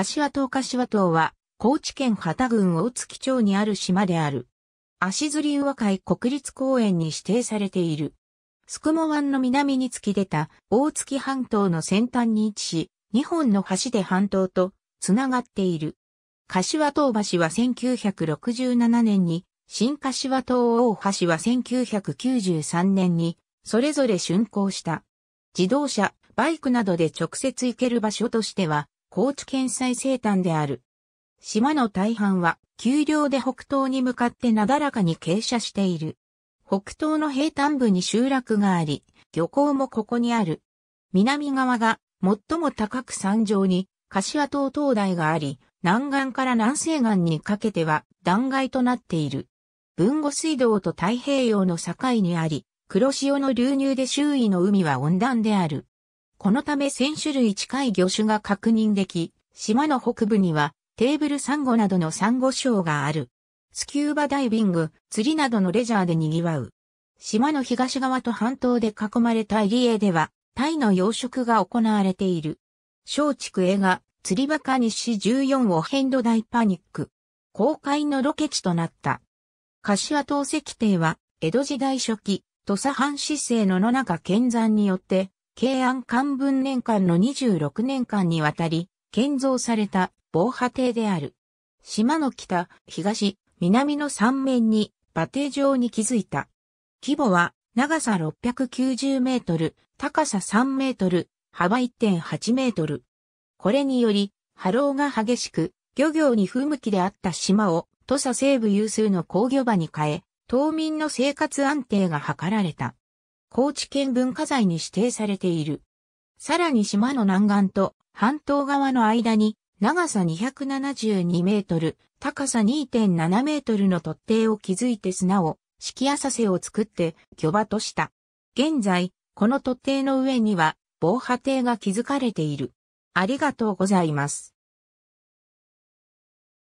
柏島柏島は、高知県旗郡大月町にある島である。足摺り和海国立公園に指定されている。宿毛湾の南に突き出た大月半島の先端に位置し、2本の橋で半島とつながっている。柏島橋は1967年に、新柏島大橋は1993年に、それぞれ竣工した。自動車、バイクなどで直接行ける場所としては、高知県最西端である。島の大半は丘陵で北東に向かってなだらかに傾斜している。北東の平坦部に集落があり、漁港もここにある。南側が最も高く山上に柏島灯台があり、南岸から南西岸にかけては断崖となっている。豊後水道と太平洋の境にあり、黒潮の流入で周囲の海は温暖である。このため1000種類近い魚種が確認でき、島の北部にはテーブルサンゴなどのサンゴ礁がある。スキューバダイビング、釣りなどのレジャーで賑わう。島の東側と半島で囲まれた入江では、タイの養殖が行われている。松竹映画、釣りバカ西14を変動大パニック。公開のロケ地となった。柏島石邸は、江戸時代初期、土佐藩市政の野中健山によって、慶安漢文年間の26年間にわたり、建造された防波堤である。島の北、東、南の三面に馬蹄状に築いた。規模は長さ690メートル、高さ3メートル、幅1.8メートル。これにより、波浪が激しく、漁業に不向きであった島を、土佐西部有数の工業場に変え、島民の生活安定が図られた。高知県文化財に指定されている。さらに島の南岸と半島側の間に長さ272メートル、高さ2.7メートルの突堤を築いて砂を、敷浅瀬を作って巨場とした。現在、この突堤の上には防波堤が築かれている。ありがとうございます。